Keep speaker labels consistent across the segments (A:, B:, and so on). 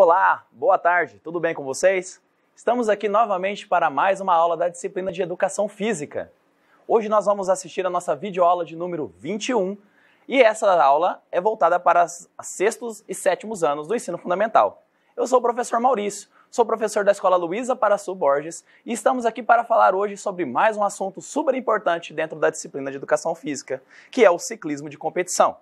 A: Olá, boa tarde, tudo bem com vocês? Estamos aqui novamente para mais uma aula da disciplina de Educação Física. Hoje nós vamos assistir a nossa videoaula de número 21 e essa aula é voltada para os sextos e sétimos anos do ensino fundamental. Eu sou o professor Maurício, sou professor da Escola Luísa Paraçu Borges e estamos aqui para falar hoje sobre mais um assunto super importante dentro da disciplina de Educação Física, que é o ciclismo de competição.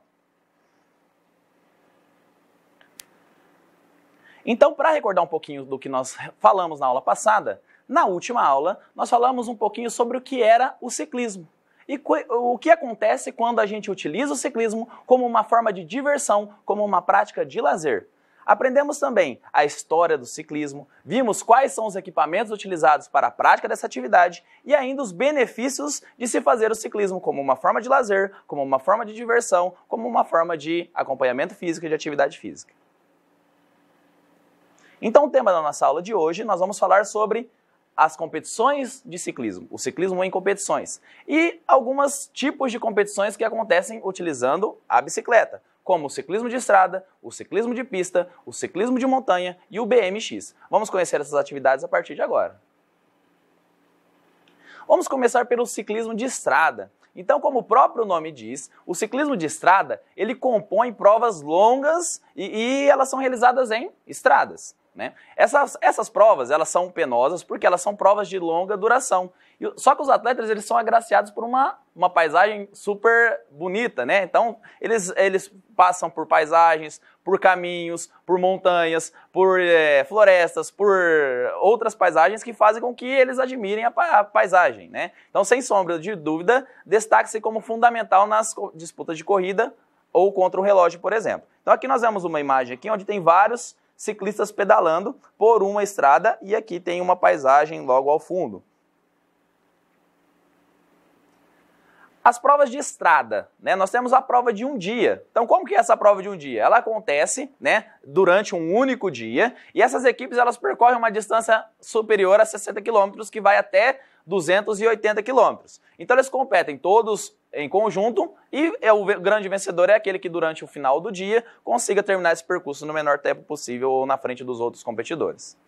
A: Então, para recordar um pouquinho do que nós falamos na aula passada, na última aula nós falamos um pouquinho sobre o que era o ciclismo. E o que acontece quando a gente utiliza o ciclismo como uma forma de diversão, como uma prática de lazer? Aprendemos também a história do ciclismo, vimos quais são os equipamentos utilizados para a prática dessa atividade e ainda os benefícios de se fazer o ciclismo como uma forma de lazer, como uma forma de diversão, como uma forma de acompanhamento físico e de atividade física. Então, o tema da nossa aula de hoje, nós vamos falar sobre as competições de ciclismo, o ciclismo em competições, e alguns tipos de competições que acontecem utilizando a bicicleta, como o ciclismo de estrada, o ciclismo de pista, o ciclismo de montanha e o BMX. Vamos conhecer essas atividades a partir de agora. Vamos começar pelo ciclismo de estrada. Então, como o próprio nome diz, o ciclismo de estrada, ele compõe provas longas e, e elas são realizadas em estradas. Né? Essas, essas provas elas são penosas porque elas são provas de longa duração. E, só que os atletas eles são agraciados por uma, uma paisagem super bonita, né? Então eles, eles passam por paisagens, por caminhos, por montanhas, por é, florestas, por outras paisagens que fazem com que eles admirem a, a paisagem, né? Então sem sombra de dúvida destaque-se como fundamental nas disputas de corrida ou contra o relógio, por exemplo. Então aqui nós vemos uma imagem aqui onde tem vários ciclistas pedalando por uma estrada e aqui tem uma paisagem logo ao fundo. As provas de estrada, né? Nós temos a prova de um dia. Então, como que é essa prova de um dia? Ela acontece, né, durante um único dia, e essas equipes elas percorrem uma distância superior a 60 quilômetros, que vai até 280 quilômetros. Então, eles competem todos em conjunto e é o grande vencedor é aquele que durante o final do dia consiga terminar esse percurso no menor tempo possível ou na frente dos outros competidores.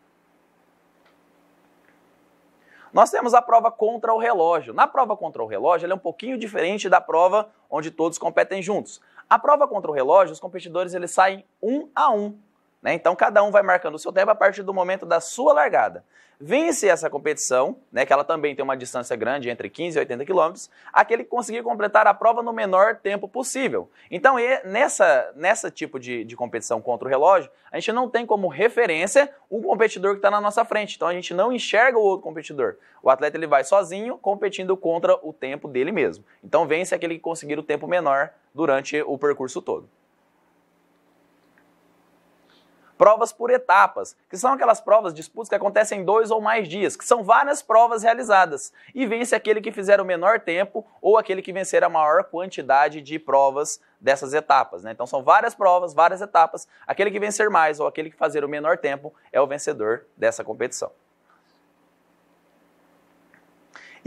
A: Nós temos a prova contra o relógio. Na prova contra o relógio, ela é um pouquinho diferente da prova onde todos competem juntos. A prova contra o relógio, os competidores eles saem um a um né? Então cada um vai marcando o seu tempo a partir do momento da sua largada. Vence essa competição, né, que ela também tem uma distância grande, entre 15 e 80 quilômetros, aquele que conseguir completar a prova no menor tempo possível. Então, nessa, nessa tipo de, de competição contra o relógio, a gente não tem como referência o competidor que está na nossa frente. Então, a gente não enxerga o outro competidor. O atleta ele vai sozinho, competindo contra o tempo dele mesmo. Então, vence aquele que conseguir o tempo menor durante o percurso todo provas por etapas, que são aquelas provas, disputas que acontecem em dois ou mais dias, que são várias provas realizadas, e vence aquele que fizer o menor tempo ou aquele que vencer a maior quantidade de provas dessas etapas. Né? Então são várias provas, várias etapas, aquele que vencer mais ou aquele que fazer o menor tempo é o vencedor dessa competição.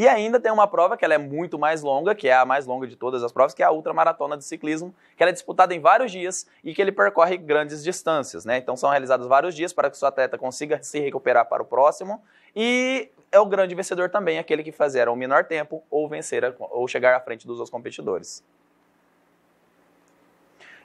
A: E ainda tem uma prova que ela é muito mais longa, que é a mais longa de todas as provas, que é a ultramaratona de ciclismo, que ela é disputada em vários dias e que ele percorre grandes distâncias, né? Então são realizados vários dias para que o seu atleta consiga se recuperar para o próximo e é o grande vencedor também, aquele que fazer o menor tempo ou vencer ou chegar à frente dos outros competidores.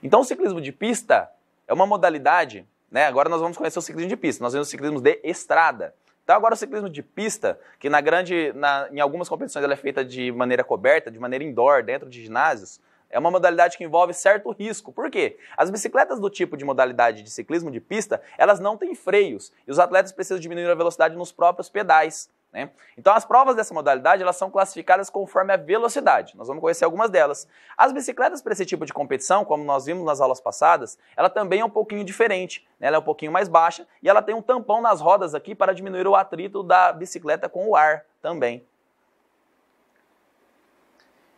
A: Então o ciclismo de pista é uma modalidade, né? Agora nós vamos conhecer o ciclismo de pista, nós vemos o ciclismo de estrada. Então agora o ciclismo de pista, que na grande, na, em algumas competições ela é feita de maneira coberta, de maneira indoor, dentro de ginásios, é uma modalidade que envolve certo risco. Por quê? As bicicletas do tipo de modalidade de ciclismo de pista, elas não têm freios e os atletas precisam diminuir a velocidade nos próprios pedais. Né? Então, as provas dessa modalidade elas são classificadas conforme a velocidade. Nós vamos conhecer algumas delas. As bicicletas para esse tipo de competição, como nós vimos nas aulas passadas, ela também é um pouquinho diferente. Né? Ela é um pouquinho mais baixa e ela tem um tampão nas rodas aqui para diminuir o atrito da bicicleta com o ar também.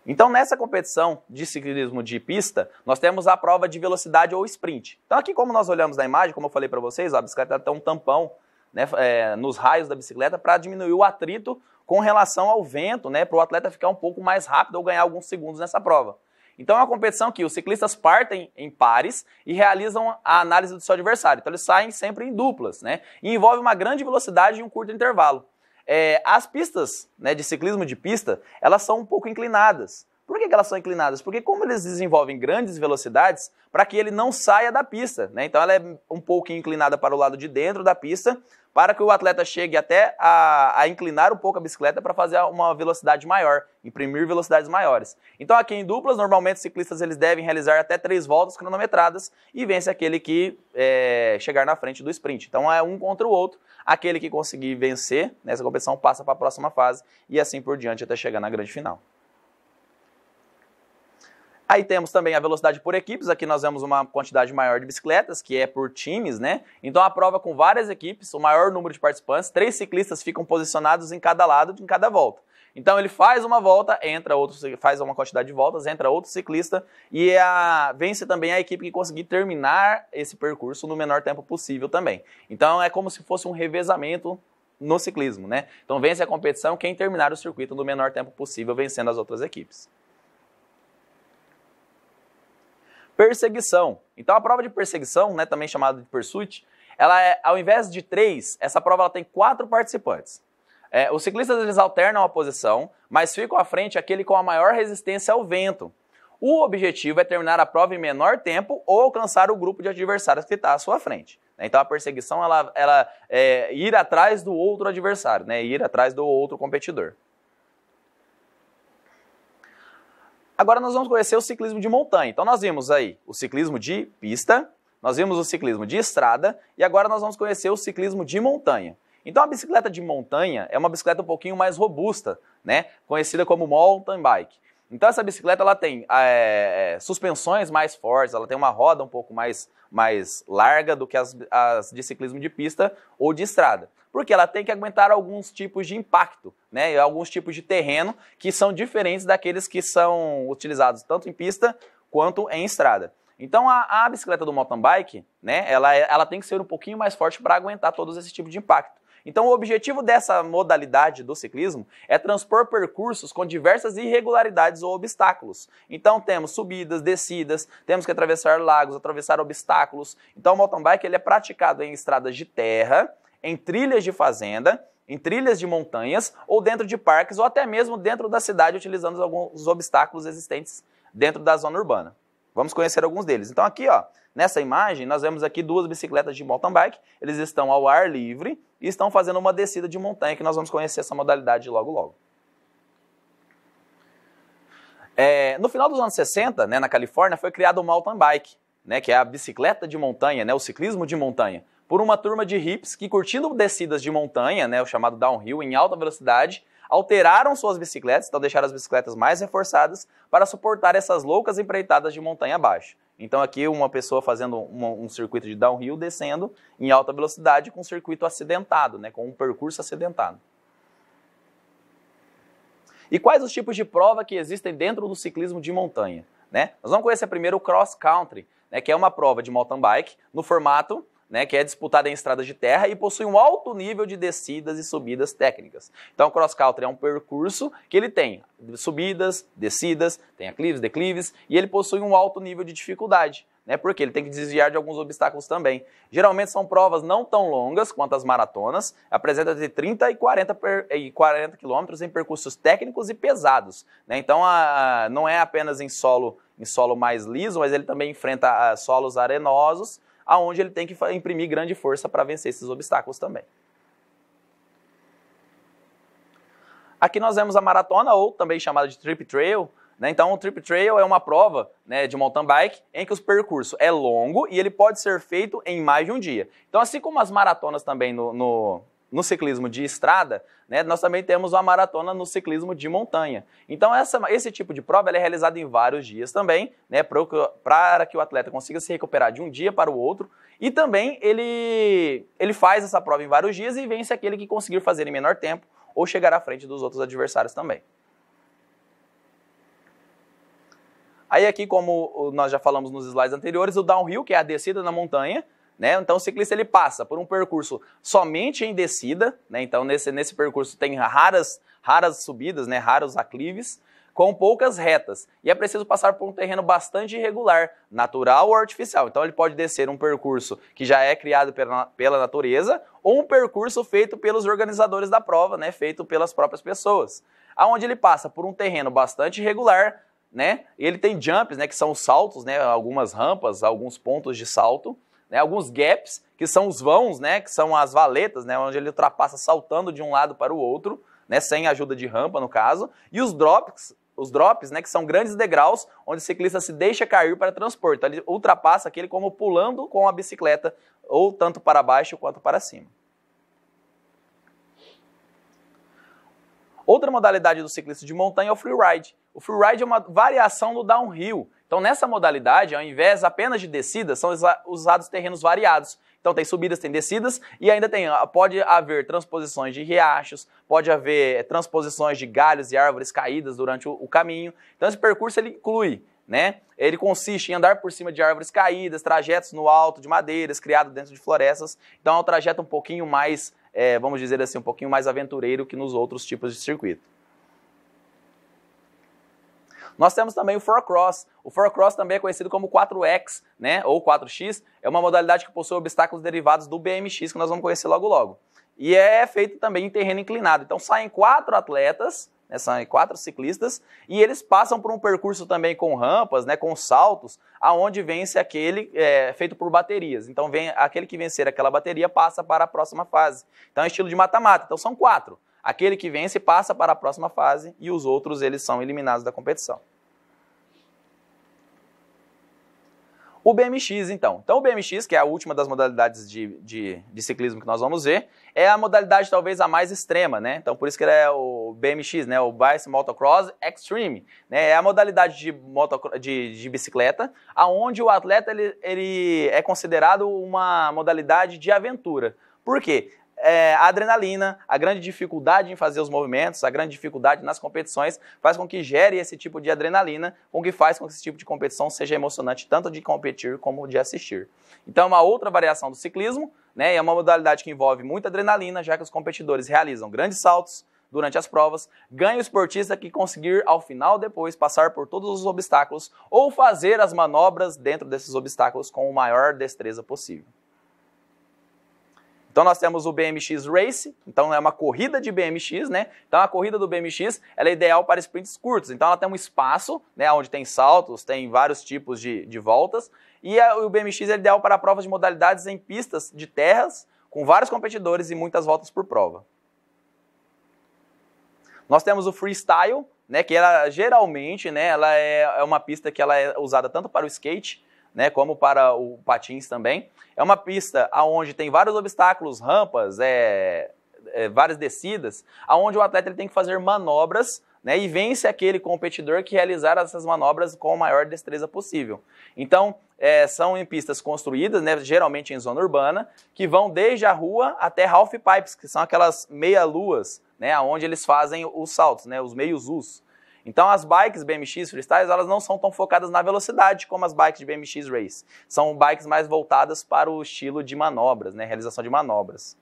A: Então, nessa competição de ciclismo de pista, nós temos a prova de velocidade ou sprint. Então, aqui como nós olhamos na imagem, como eu falei para vocês, ó, a bicicleta tem um tampão né, é, nos raios da bicicleta para diminuir o atrito com relação ao vento, né, para o atleta ficar um pouco mais rápido ou ganhar alguns segundos nessa prova. Então é uma competição que os ciclistas partem em pares e realizam a análise do seu adversário. Então eles saem sempre em duplas, né? E envolve uma grande velocidade e um curto intervalo. É, as pistas né, de ciclismo de pista, elas são um pouco inclinadas. Por que, que elas são inclinadas? Porque como eles desenvolvem grandes velocidades, para que ele não saia da pista. Né? Então ela é um pouco inclinada para o lado de dentro da pista, para que o atleta chegue até a, a inclinar um pouco a bicicleta para fazer uma velocidade maior, imprimir velocidades maiores. Então aqui em duplas, normalmente os ciclistas eles devem realizar até três voltas cronometradas e vence aquele que é, chegar na frente do sprint. Então é um contra o outro, aquele que conseguir vencer nessa competição passa para a próxima fase e assim por diante até chegar na grande final. Aí temos também a velocidade por equipes, aqui nós vemos uma quantidade maior de bicicletas, que é por times, né? Então a prova com várias equipes, o maior número de participantes, três ciclistas ficam posicionados em cada lado, em cada volta. Então ele faz uma volta, entra outro, faz uma quantidade de voltas, entra outro ciclista e a, vence também a equipe que conseguir terminar esse percurso no menor tempo possível também. Então é como se fosse um revezamento no ciclismo, né? Então vence a competição quem terminar o circuito no menor tempo possível, vencendo as outras equipes. perseguição. Então a prova de perseguição, né, também chamada de pursuit, ela é, ao invés de três, essa prova ela tem quatro participantes. É, os ciclistas eles alternam a posição, mas ficam à frente aquele com a maior resistência ao vento. O objetivo é terminar a prova em menor tempo ou alcançar o grupo de adversários que está à sua frente. Né? Então a perseguição ela, ela é ir atrás do outro adversário, né? ir atrás do outro competidor. Agora nós vamos conhecer o ciclismo de montanha. Então nós vimos aí o ciclismo de pista, nós vimos o ciclismo de estrada e agora nós vamos conhecer o ciclismo de montanha. Então a bicicleta de montanha é uma bicicleta um pouquinho mais robusta, né? Conhecida como mountain bike. Então essa bicicleta ela tem ah, é, é, suspensões mais fortes, ela tem uma roda um pouco mais, mais larga do que as, as de ciclismo de pista ou de estrada. Porque ela tem que aguentar alguns tipos de impacto, né? E alguns tipos de terreno que são diferentes daqueles que são utilizados tanto em pista quanto em estrada. Então a, a bicicleta do mountain bike, né? Ela, é, ela tem que ser um pouquinho mais forte para aguentar todos esses tipos de impacto. Então, o objetivo dessa modalidade do ciclismo é transpor percursos com diversas irregularidades ou obstáculos. Então, temos subidas, descidas, temos que atravessar lagos, atravessar obstáculos. Então, o mountain bike ele é praticado em estradas de terra, em trilhas de fazenda, em trilhas de montanhas ou dentro de parques ou até mesmo dentro da cidade utilizando alguns obstáculos existentes dentro da zona urbana. Vamos conhecer alguns deles. Então aqui, ó, nessa imagem, nós vemos aqui duas bicicletas de mountain bike. Eles estão ao ar livre e estão fazendo uma descida de montanha, que nós vamos conhecer essa modalidade logo logo. É, no final dos anos 60, né, na Califórnia, foi criado o mountain bike, né, que é a bicicleta de montanha, né, o ciclismo de montanha, por uma turma de hips que, curtindo descidas de montanha, né, o chamado downhill, em alta velocidade, alteraram suas bicicletas, então deixaram as bicicletas mais reforçadas para suportar essas loucas empreitadas de montanha abaixo. Então aqui uma pessoa fazendo um, um, circuito de downhill descendo em alta velocidade com um circuito acidentado, né, com um percurso acidentado. E quais os tipos de prova que existem dentro do ciclismo de montanha? Né? Nós vamos conhecer primeiro o cross country, né, que é uma prova de mountain bike no formato né, que é disputada em estradas de terra e possui um alto nível de descidas e subidas técnicas. Então, o cross country é um percurso que ele tem subidas, descidas, tem aclives, declives e ele possui um alto nível de dificuldade. Né, porque ele tem que desviar de alguns obstáculos também. Geralmente são provas não tão longas quanto as maratonas, apresenta de 30 e 40, per, e 40 quilômetros em percursos técnicos e pesados. Né, então a, não é apenas em solo, em solo mais liso, mas ele também enfrenta a, ah, solos arenosos, aonde ele tem que imprimir grande força para vencer esses obstáculos também. Aqui nós vemos a maratona, ou também chamada de trip trail. Né? Então, o trip trail é uma prova né, de mountain bike em que o percurso é longo e ele pode ser feito em mais de um dia. Então, assim como as maratonas também no, no no ciclismo de estrada, né, nós também temos uma maratona no ciclismo de montanha. Então, essa, esse tipo de prova é realizada em vários dias também, né, para que o atleta consiga se recuperar de um dia para o outro. E também ele, ele faz essa prova em vários dias e vence aquele que conseguir fazer em menor tempo ou chegar à frente dos outros adversários também. Aí aqui, como nós já falamos nos slides anteriores, o downhill, que é a descida na montanha, né? Então o ciclista ele passa por um percurso somente em descida, né? então nesse, nesse percurso tem raras, raras subidas, né? raros aclives, com poucas retas. E é preciso passar por um terreno bastante irregular, natural ou artificial. Então ele pode descer um percurso que já é criado pela, pela natureza ou um percurso feito pelos organizadores da prova, né? feito pelas próprias pessoas. Aonde ele passa por um terreno bastante irregular, né? Ele tem jumps, né, que são saltos, né, algumas rampas, alguns pontos de salto né, alguns gaps, que são os vãos, né, que são as valetas, né, onde ele ultrapassa saltando de um lado para o outro, né, sem ajuda de rampa, no caso, e os drops, os drops, né, que são grandes degraus onde o ciclista se deixa cair para transporte. Então, ele ultrapassa aquele como pulando com a bicicleta, ou tanto para baixo quanto para cima. Outra modalidade do ciclista de montanha é o freeride. O freeride é uma variação do downhill. Então, nessa modalidade, ao invés apenas de descidas, são usados terrenos variados. Então, tem subidas, tem descidas e ainda tem, ah, pode haver transposições de riachos, pode haver eh, transposições de galhos e árvores caídas durante o, o caminho. Então, esse percurso ele inclui né? Ele consiste em andar por cima de árvores caídas, trajetos no alto de madeiras, criados dentro de florestas. Então é um trajeto um pouquinho mais é, vamos dizer assim, um pouquinho mais aventureiro que nos outros tipos de circuito. Nós temos também o 4Cross. O 4Cross também é conhecido como 4X, né, ou 4X, é uma modalidade que possui obstáculos derivados do BMX, que nós vamos conhecer logo logo. E é feito também em terreno inclinado. Então saem quatro atletas né, são quatro ciclistas, e eles passam por um percurso também com rampas, né, com saltos, aonde vence aquele é, feito por baterias. Então, vem aquele que vencer aquela bateria passa para a próxima fase. Então, é estilo de mata-mata. Então, são quatro. Aquele que vence passa para a próxima fase e os outros eles são eliminados da competição. o BMX, então. Então, o BMX, que é a última das modalidades de, de, de, ciclismo que nós vamos ver, é a modalidade talvez a mais extrema, né? Então, por isso que ele é o BMX, né? O Bice Motocross Extreme. Né? É a modalidade de, motocro... de, de bicicleta, aonde o atleta ele, ele é considerado uma modalidade de aventura. Por quê? é, a adrenalina, a grande dificuldade em fazer os movimentos, a grande dificuldade nas competições, faz com que gere esse tipo de adrenalina, o que faz com que esse tipo de competição seja emocionante tanto de competir como de assistir. Então, é uma outra variação do ciclismo, né, é uma modalidade que envolve muita adrenalina, já que os competidores realizam grandes saltos, durante as provas, ganha o esportista que conseguir, ao final depois, passar por todos os obstáculos ou fazer as manobras dentro desses obstáculos com o maior destreza possível. Então nós temos o BMX Race, então é uma corrida de BMX, né? Então a corrida do BMX ela é ideal para sprints curtos. Então ela tem um espaço, né, onde tem saltos, tem vários tipos de, de voltas. E a, o BMX é ideal para provas de modalidades em pistas de terras, com vários competidores e muitas voltas por prova. Nós temos o freestyle, né, que ela geralmente, né, ela é, é uma pista que ela é usada tanto para o skate né, como para o patins também. É uma pista onde tem vários obstáculos, rampas, é, é, várias descidas, aonde o atleta ele tem que fazer manobras né, e vence aquele competidor que realizar essas manobras com a maior destreza possível. Então, é, são em pistas construídas, né, geralmente em zona urbana, que vão desde a rua até half pipes, que são aquelas meia-luas, né, onde eles fazem os saltos, né, os meios-us. Então as bikes BMX freestyles, elas não são tão focadas na velocidade como as bikes de BMX race. São bikes mais voltadas para o estilo de manobras, né, realização de manobras.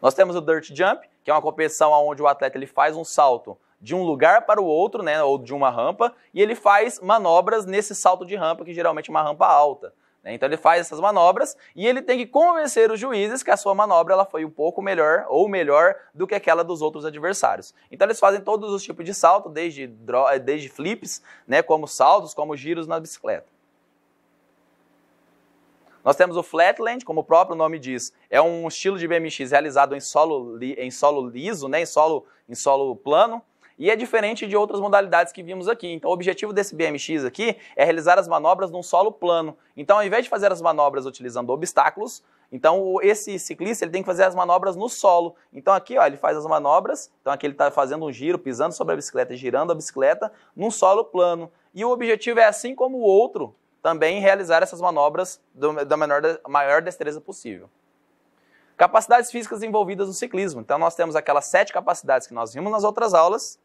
A: Nós temos o dirt jump, que é uma competição onde o atleta ele faz um salto de um lugar para o outro, né, ou de uma rampa, e ele faz manobras nesse salto de rampa, que geralmente é uma rampa alta. Né? Então ele faz essas manobras e ele tem que convencer os juízes que a sua manobra ela foi um pouco melhor ou melhor do que aquela dos outros adversários. Então eles fazem todos os tipos de salto, desde, eh, desde flips, né, como saltos, como giros na bicicleta. Nós temos o flatland, como o próprio nome diz, é um estilo de BMX realizado em solo, em solo liso, né, em, solo, em solo plano, e é diferente de outras modalidades que vimos aqui. Então, o objetivo desse BMX aqui é realizar as manobras num solo plano. Então, ao invés de fazer as manobras utilizando obstáculos, então esse ciclista ele tem que fazer as manobras no solo. Então aqui ó, ele faz as manobras, então aqui ele está fazendo um giro, pisando sobre a bicicleta, girando a bicicleta num solo plano. E o objetivo é, assim como o outro, também realizar essas manobras da maior destreza possível. Capacidades físicas envolvidas no ciclismo. Então nós temos aquelas sete capacidades que nós vimos nas outras aulas,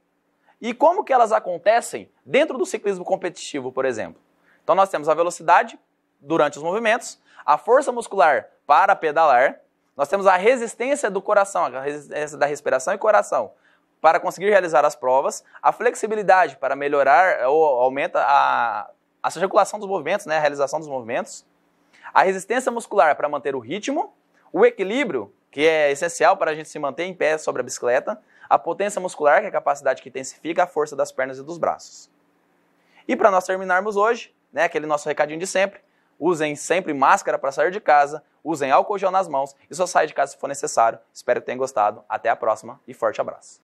A: e como que elas acontecem dentro do ciclismo competitivo, por exemplo? Então nós temos a velocidade durante os movimentos, a força muscular para pedalar, nós temos a resistência do coração, a resistência da respiração e coração para conseguir realizar as provas, a flexibilidade para melhorar ou aumenta a, a circulação dos movimentos, né, a realização dos movimentos, a resistência muscular para manter o ritmo, o equilíbrio, que é essencial para a gente se manter em pé sobre a bicicleta, a potência muscular, que é a capacidade que intensifica a força das pernas e dos braços. E para nós terminarmos hoje, né, aquele nosso recadinho de sempre, usem sempre máscara para sair de casa, usem álcool gel nas mãos e só saia de casa se for necessário. Espero que tenham gostado. Até a próxima e forte abraço.